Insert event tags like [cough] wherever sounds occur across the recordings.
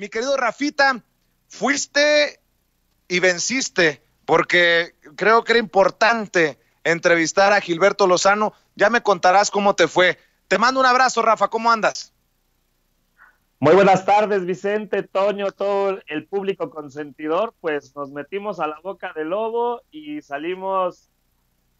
Mi querido Rafita, fuiste y venciste, porque creo que era importante entrevistar a Gilberto Lozano. Ya me contarás cómo te fue. Te mando un abrazo, Rafa. ¿Cómo andas? Muy buenas tardes, Vicente, Toño, todo el público consentidor. Pues nos metimos a la boca del lobo y salimos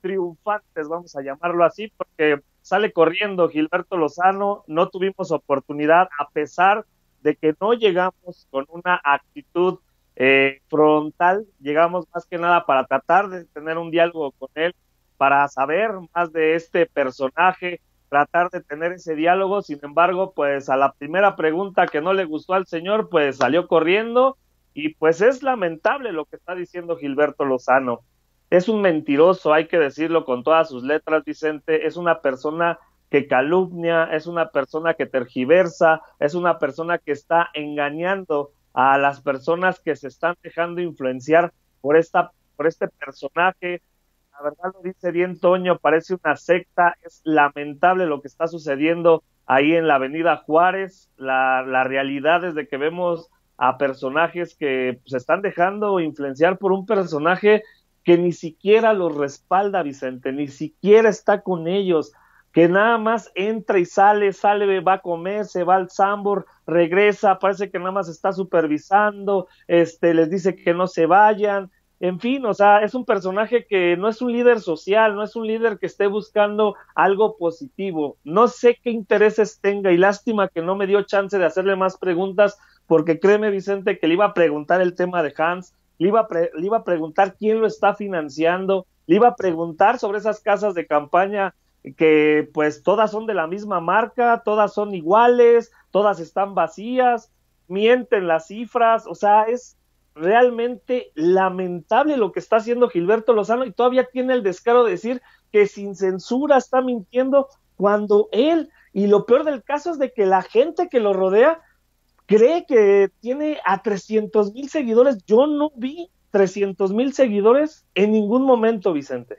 triunfantes, vamos a llamarlo así, porque sale corriendo Gilberto Lozano. No tuvimos oportunidad, a pesar de de que no llegamos con una actitud eh, frontal, llegamos más que nada para tratar de tener un diálogo con él, para saber más de este personaje, tratar de tener ese diálogo, sin embargo, pues a la primera pregunta que no le gustó al señor, pues salió corriendo y pues es lamentable lo que está diciendo Gilberto Lozano. Es un mentiroso, hay que decirlo con todas sus letras, Vicente, es una persona que calumnia, es una persona que tergiversa, es una persona que está engañando a las personas que se están dejando influenciar por esta por este personaje. La verdad lo dice bien Toño, parece una secta, es lamentable lo que está sucediendo ahí en la Avenida Juárez. La, la realidad es de que vemos a personajes que se están dejando influenciar por un personaje que ni siquiera los respalda, Vicente, ni siquiera está con ellos que nada más entra y sale, sale, va a comer, se va al zambor, regresa, parece que nada más está supervisando, este, les dice que no se vayan, en fin, o sea, es un personaje que no es un líder social, no es un líder que esté buscando algo positivo. No sé qué intereses tenga y lástima que no me dio chance de hacerle más preguntas, porque créeme, Vicente, que le iba a preguntar el tema de Hans, le iba le iba a preguntar quién lo está financiando, le iba a preguntar sobre esas casas de campaña que pues todas son de la misma marca, todas son iguales, todas están vacías, mienten las cifras, o sea, es realmente lamentable lo que está haciendo Gilberto Lozano y todavía tiene el descaro de decir que sin censura está mintiendo cuando él, y lo peor del caso es de que la gente que lo rodea cree que tiene a 300 mil seguidores, yo no vi 300 mil seguidores en ningún momento, Vicente.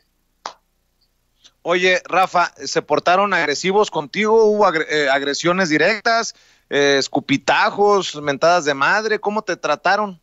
Oye, Rafa, ¿se portaron agresivos contigo? ¿Hubo eh, agresiones directas, eh, escupitajos, mentadas de madre? ¿Cómo te trataron?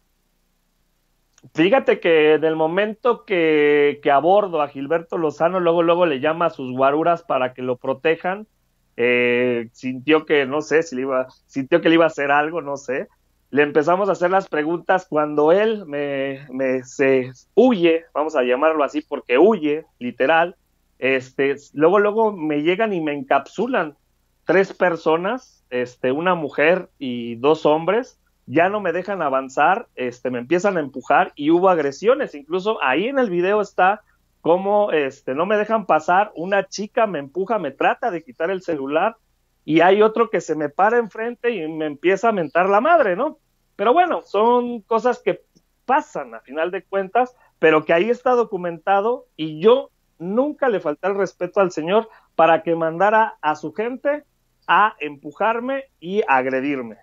Fíjate que en el momento que, abordo a Gilberto Lozano, luego, luego le llama a sus guaruras para que lo protejan. Eh, sintió que, no sé, si le iba, sintió que le iba a hacer algo, no sé. Le empezamos a hacer las preguntas cuando él me, me se huye, vamos a llamarlo así, porque huye, literal este, luego, luego me llegan y me encapsulan tres personas, este, una mujer y dos hombres, ya no me dejan avanzar, este, me empiezan a empujar y hubo agresiones, incluso ahí en el video está cómo este, no me dejan pasar, una chica me empuja, me trata de quitar el celular y hay otro que se me para enfrente y me empieza a mentar la madre, ¿no? Pero bueno, son cosas que pasan a final de cuentas, pero que ahí está documentado y yo nunca le falté el respeto al señor para que mandara a su gente a empujarme y agredirme.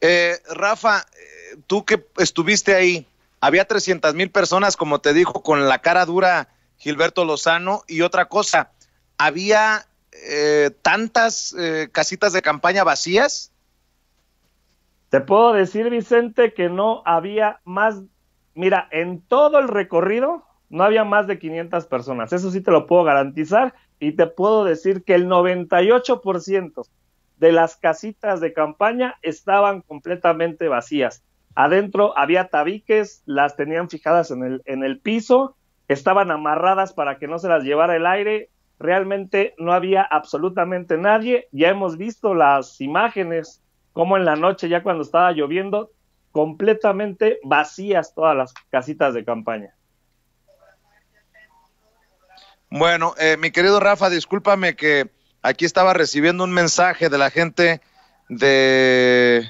Eh, Rafa, eh, tú que estuviste ahí, había 300 mil personas, como te dijo, con la cara dura Gilberto Lozano. Y otra cosa, había eh, tantas casitas de campaña vacías. Te puedo decir, Vicente, que no había más. Mira, en todo el recorrido no había más de 500 personas, eso sí te lo puedo garantizar y te puedo decir que el 98% de las casitas de campaña estaban completamente vacías. Adentro había tabiques, las tenían fijadas en el, en el piso, estaban amarradas para que no se las llevara el aire, realmente no había absolutamente nadie, ya hemos visto las imágenes, como en la noche, ya cuando estaba lloviendo, completamente vacías todas las casitas de campaña. Bueno, eh, mi querido Rafa, discúlpame que aquí estaba recibiendo un mensaje de la gente de,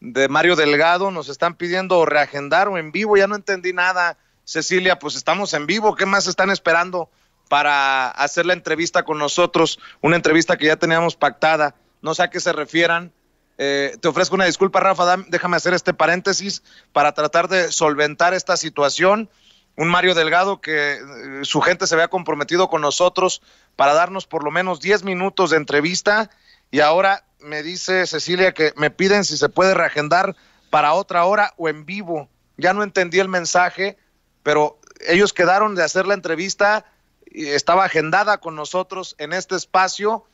de Mario Delgado. Nos están pidiendo reagendar o en vivo, ya no entendí nada. Cecilia, pues estamos en vivo, ¿qué más están esperando para hacer la entrevista con nosotros? Una entrevista que ya teníamos pactada, no sé a qué se refieran. Eh, te ofrezco una disculpa, Rafa, déjame hacer este paréntesis para tratar de solventar esta situación un Mario Delgado que eh, su gente se había comprometido con nosotros para darnos por lo menos 10 minutos de entrevista y ahora me dice Cecilia que me piden si se puede reagendar para otra hora o en vivo. Ya no entendí el mensaje, pero ellos quedaron de hacer la entrevista, estaba agendada con nosotros en este espacio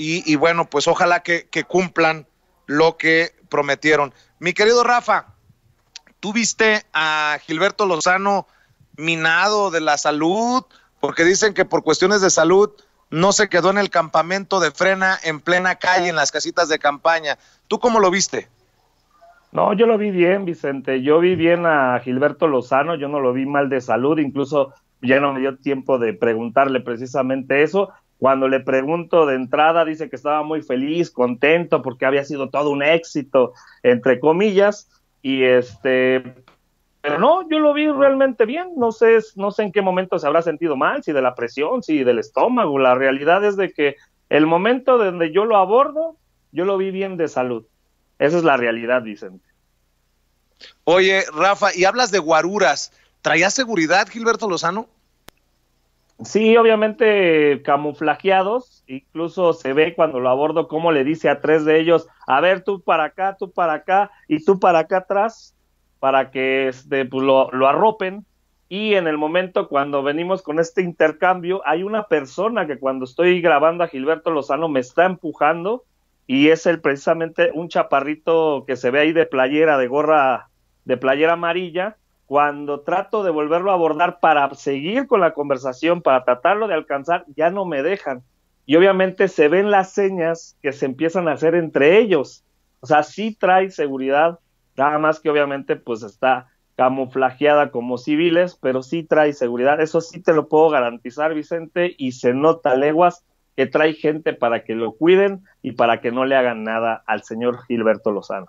y, bueno, pues ojalá que, que, cumplan lo que prometieron. Mi querido Rafa, tú viste a Gilberto Lozano minado de la salud, porque dicen que por cuestiones de salud no se quedó en el campamento de frena en plena calle, en las casitas de campaña. ¿Tú cómo lo viste? No, yo lo vi bien, Vicente. Yo vi bien a Gilberto Lozano, yo no lo vi mal de salud, incluso ya no me dio tiempo de preguntarle precisamente eso. Cuando le pregunto de entrada, dice que estaba muy feliz, contento, porque había sido todo un éxito, entre comillas, y este, pero no, yo lo vi realmente bien. No sé, no sé en qué momento se habrá sentido mal, si de la presión, si del estómago. La realidad es de que el momento donde yo lo abordo, yo lo vi bien de salud. Esa es la realidad, dicen. Oye, Rafa, y hablas de guaruras. ¿Traía seguridad Gilberto Lozano? Sí, obviamente camuflajeados, incluso se ve cuando lo abordo cómo le dice a tres de ellos, a ver tú para acá, tú para acá y tú para acá atrás, para que este, pues, lo, arropen y en el momento cuando venimos con este intercambio, hay una persona que cuando estoy grabando a Gilberto Lozano me está empujando y es el precisamente un chaparrito que se ve ahí de playera, de gorra, de playera amarilla. Cuando trato de volverlo a abordar para seguir con la conversación, para tratarlo de alcanzar, ya no me dejan. Y obviamente se ven las señas que se empiezan a hacer entre ellos. O sea, sí trae seguridad Nada más que obviamente pues está camuflajeada como civiles, pero sí trae seguridad. Eso sí te lo puedo garantizar, Vicente, y se nota leguas que trae gente para que lo cuiden y para que no le hagan nada al señor Gilberto Lozano.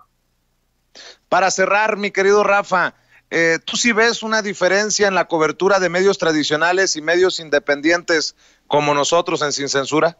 Para cerrar, mi querido Rafa, eh, ¿tú sí ves una diferencia en la cobertura de medios tradicionales y medios independientes como nosotros en Sin Censura?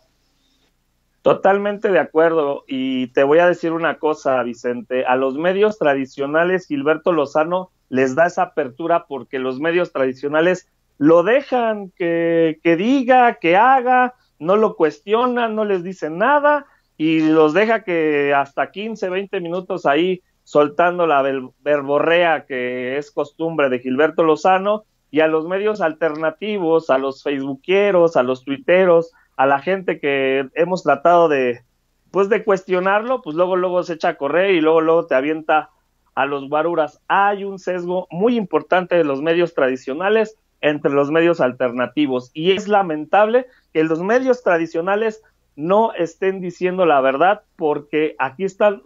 Totalmente de acuerdo. Y te voy a decir una cosa, Vicente. A los medios tradicionales, Gilberto Lozano les da esa apertura porque los medios tradicionales lo dejan que, que diga, que haga, no lo cuestionan, no les dicen nada y los deja que hasta 15, 20 minutos ahí soltando la verborrea que es costumbre de Gilberto Lozano y a los medios alternativos, a los facebookeros, a los tuiteros, a la gente que hemos tratado de, pues de cuestionarlo, pues luego, luego se echa a correr y luego, luego te avienta a los guaruras. Hay un sesgo muy importante de los medios tradicionales entre los medios alternativos y es lamentable que los medios tradicionales no estén diciendo la verdad porque aquí están,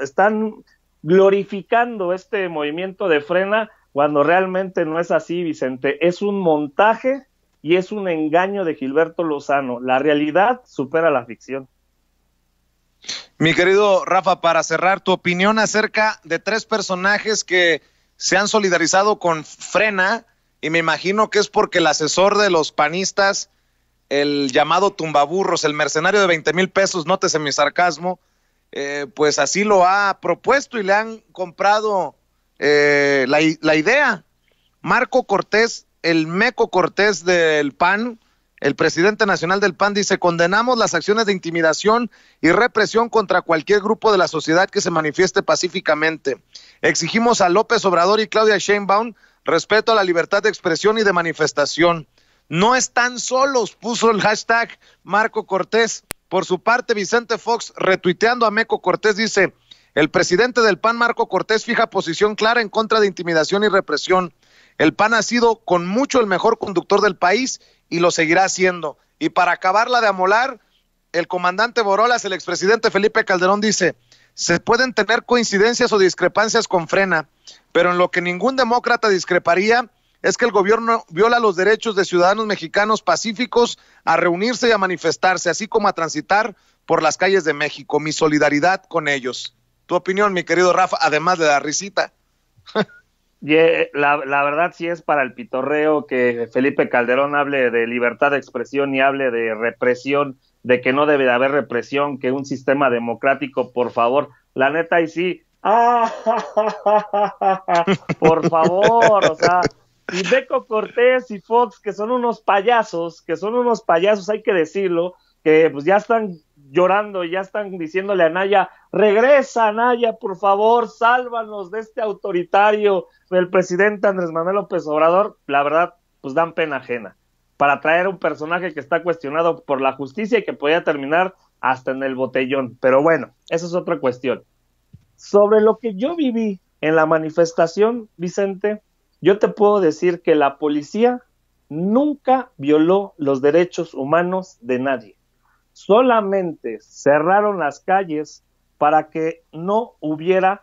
están glorificando este movimiento de frena cuando realmente no es así, Vicente. Es un montaje y es un engaño de Gilberto Lozano. La realidad supera la ficción. Mi querido Rafa, para cerrar, tu opinión acerca de tres personajes que se han solidarizado con Frena, y me imagino que es porque el asesor de los panistas, el llamado tumbaburros, el mercenario de 20 mil pesos, nótese mi sarcasmo, eh, pues así lo ha propuesto y le han comprado eh, la, la idea. Marco Cortés, el meco Cortés del PAN, el presidente nacional del PAN dice, condenamos las acciones de intimidación y represión contra cualquier grupo de la sociedad que se manifieste pacíficamente. Exigimos a López Obrador y Claudia Sheinbaum respeto a la libertad de expresión y de manifestación. No están solos, puso el hashtag Marco Cortés. Por su parte, Vicente Fox, retuiteando a Meco Cortés, dice, el presidente del PAN, Marco Cortés, fija posición clara en contra de intimidación y represión. El PAN ha sido con mucho el mejor conductor del país y lo seguirá haciendo. Y para acabarla de amolar, el comandante Borolas, el expresidente Felipe Calderón dice, se pueden tener coincidencias o discrepancias con frena, pero en lo que ningún demócrata discreparía es que el gobierno viola los derechos de ciudadanos mexicanos pacíficos a reunirse y a manifestarse, así como a transitar por las calles de México. Mi solidaridad con ellos. Tu opinión, mi querido Rafa, además de la risita. [laughs] la, verdad sí es para el pitorreo que Felipe Calderón hable de libertad de expresión y hable de represión, de que no debe de haber represión, que un sistema democrático, por favor, la neta y sí, [laughs] por favor, o sea, y Beco Cortés y Fox, que son unos payasos, que son unos payasos, hay que decirlo, que pues ya están llorando, y ya están diciéndole a Naya, regresa Naya, por favor, sálvanos de este autoritario del presidente Andrés Manuel López Obrador, la verdad, pues dan pena ajena para traer un personaje que está cuestionado por la justicia y que podía terminar hasta en el botellón. Pero bueno, esa es otra cuestión. Sobre lo que yo viví en la manifestación, Vicente, yo te puedo decir que la policía nunca violó los derechos humanos de nadie solamente cerraron las calles para que no hubiera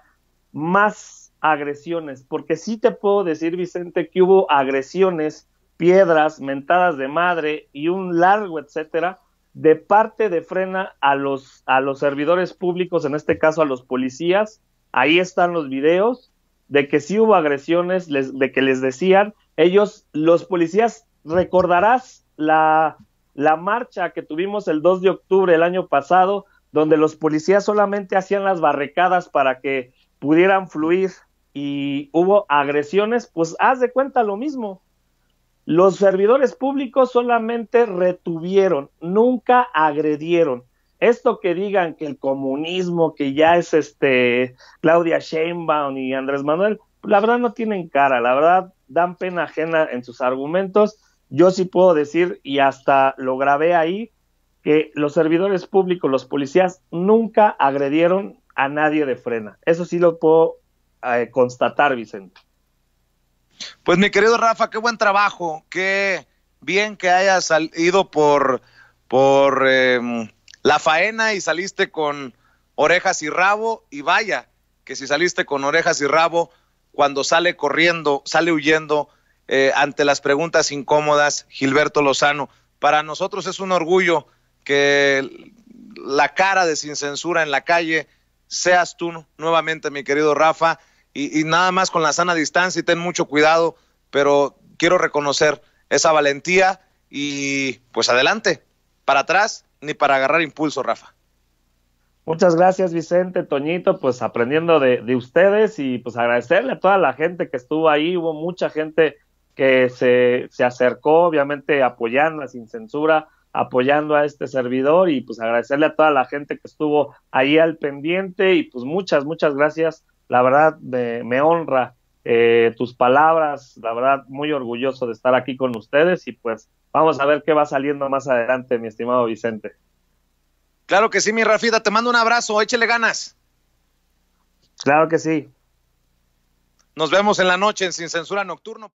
más agresiones, porque sí te puedo decir, Vicente, que hubo agresiones, piedras, mentadas de madre y un largo etcétera de parte de Frena a los a los servidores públicos, en este caso a los policías. Ahí están los videos de que sí hubo agresiones, de que les decían ellos, los policías, recordarás la la marcha que tuvimos el 2 de octubre del año pasado, donde los policías solamente hacían las barricadas para que pudieran fluir y hubo agresiones, pues haz de cuenta lo mismo. Los servidores públicos solamente retuvieron, nunca agredieron. Esto que digan que el comunismo, que ya es este Claudia Sheinbaum y Andrés Manuel, la verdad no tienen cara, la verdad dan pena ajena en sus argumentos yo sí puedo decir, y hasta lo grabé ahí, que los servidores públicos, los policías, nunca agredieron a nadie de frena. Eso sí lo puedo eh, constatar, Vicente. Pues mi querido Rafa, qué buen trabajo, qué bien que hayas ido por, por em, la faena y saliste con orejas y rabo, y vaya, que si saliste con orejas y rabo, cuando sale corriendo, sale huyendo eh, ante las preguntas incómodas, Gilberto Lozano. Para nosotros es un orgullo que la cara de sin censura en la calle seas tú nuevamente, mi querido Rafa, y, nada más con la sana distancia y ten mucho cuidado, pero quiero reconocer esa valentía y pues adelante, para atrás ni para agarrar impulso, Rafa. Muchas gracias, Vicente, Toñito, pues aprendiendo de, ustedes y pues agradecerle a toda la gente que estuvo ahí, hubo mucha gente que se, acercó, obviamente apoyando, sin censura, apoyando a este servidor y pues agradecerle a toda la gente que estuvo ahí al pendiente y pues muchas, muchas gracias. La verdad me, honra eh, tus palabras, la verdad muy orgulloso de estar aquí con ustedes y pues vamos a ver qué va saliendo más adelante, mi estimado Vicente. Claro que sí, mi Rafida te mando un abrazo, échele ganas. Claro que sí. Nos vemos en la noche en Sin Censura Nocturno.